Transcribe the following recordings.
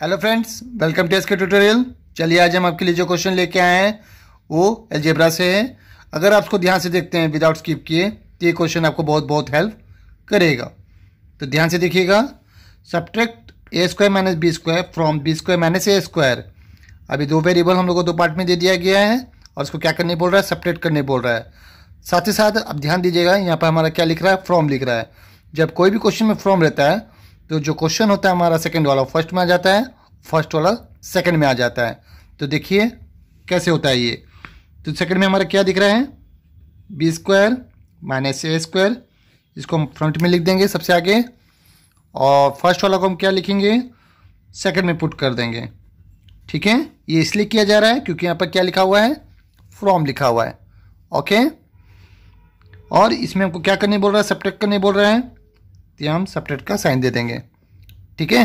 hello friends welcome to K tutorial चलिए आज हम आपके लिए जो क्वेश्चन लेके आए हैं वो एलजेब्रा से है अगर आप उसको ध्यान से देखते हैं विदाउट स्किप किए तो ये क्वेश्चन आपको बहुत बहुत हेल्प करेगा तो ध्यान से देखिएगा subtract A square minus B square from B square minus A square अभी दो वेरिएबल हम लोग को दो पार्ट में दे दिया गया है और उसको क्या करने बोल रहा है सब्ट्रैक्ट करने बोल रहा है साथ ही साथ अब ध्यान दीजिएगा यहाँ पर हमारा क्या लिख रहा है फ्रॉम लिख रहा है जब कोई भी क्वेश्चन में फ्रॉम रहता है तो जो क्वेश्चन होता है हमारा सेकेंड वाला फर्स्ट में आ जाता है फर्स्ट वाला सेकेंड में आ जाता है तो देखिए कैसे होता है ये तो सेकेंड में हमारा क्या दिख रहा है B square minus A square इसको हम फ्रंट में लिख देंगे सबसे आगे और फर्स्ट वाला को हम क्या लिखेंगे सेकेंड में पुट कर देंगे ठीक है ये इसलिए किया जा रहा है क्योंकि यहाँ पर क्या लिखा हुआ है फ्रॉम लिखा हुआ है ओके और इसमें हमको क्या करने बोल रहा है सब्ट्रैक्ट करने बोल रहा है तो हम सब्ट्रैक्ट का साइन दे देंगे ठीक है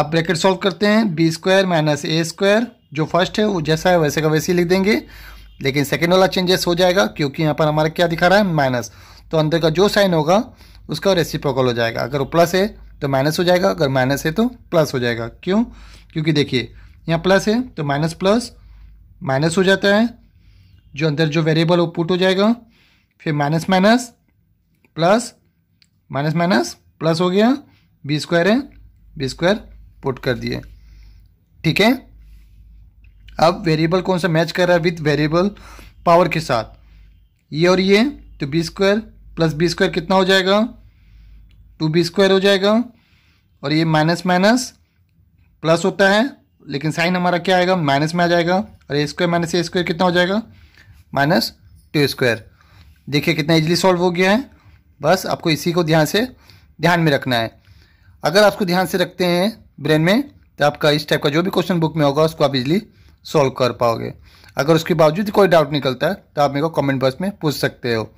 आप ब्रैकेट सॉल्व करते हैं B square minus A square जो फर्स्ट है वो जैसा है वैसे का वैसे ही लिख देंगे लेकिन सेकेंड वाला चेंजेस हो जाएगा क्योंकि यहाँ पर हमारा क्या दिखा रहा है माइनस तो अंदर का जो साइन होगा उसका रेसिप्रोकल हो जाएगा अगर वो प्लस है तो माइनस हो जाएगा अगर माइनस है तो प्लस हो जाएगा क्यों क्योंकि देखिए यहाँ प्लस है तो माइनस प्लस माइनस हो जाता है जो अंदर जो वेरिएबल वो पुट हो जाएगा फिर minus minus plus minus minus plus हो गया बी स्क्वायर है बी स्क्वायर पुट कर दिए ठीक है अब वेरिएबल कौन सा मैच कर रहा है विथ वेरिएबल पावर के साथ ये और ये तो B square plus B square कितना हो जाएगा टू बी स्क्वायर हो जाएगा और ये माइनस माइनस प्लस होता है लेकिन साइन हमारा क्या आएगा माइनस में आ जाएगा और A square minus A square कितना हो जाएगा माइनस टू स्क्वायर देखिए कितना इजीली सॉल्व हो गया है बस आपको इसी को ध्यान से ध्यान में रखना है अगर आप उसको ध्यान से रखते हैं ब्रेन में तो आपका इस टाइप का जो भी क्वेश्चन बुक में होगा उसको आप इजिली सॉल्व कर पाओगे अगर उसके बावजूद कोई डाउट निकलता है तो आप मेरे को कमेंट बॉक्स में पूछ सकते हो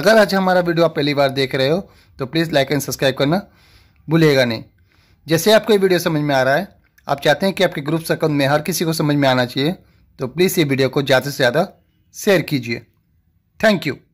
अगर आज हमारा वीडियो आप पहली बार देख रहे हो तो प्लीज़ लाइक एंड सब्सक्राइब करना भूलेगा नहीं जैसे आपको ये वीडियो समझ में आ रहा है आप चाहते हैं कि आपके ग्रुप सर्कल में हर किसी को समझ में आना चाहिए तो प्लीज़ ये वीडियो को ज़्यादा से ज़्यादा शेयर कीजिए थैंक यू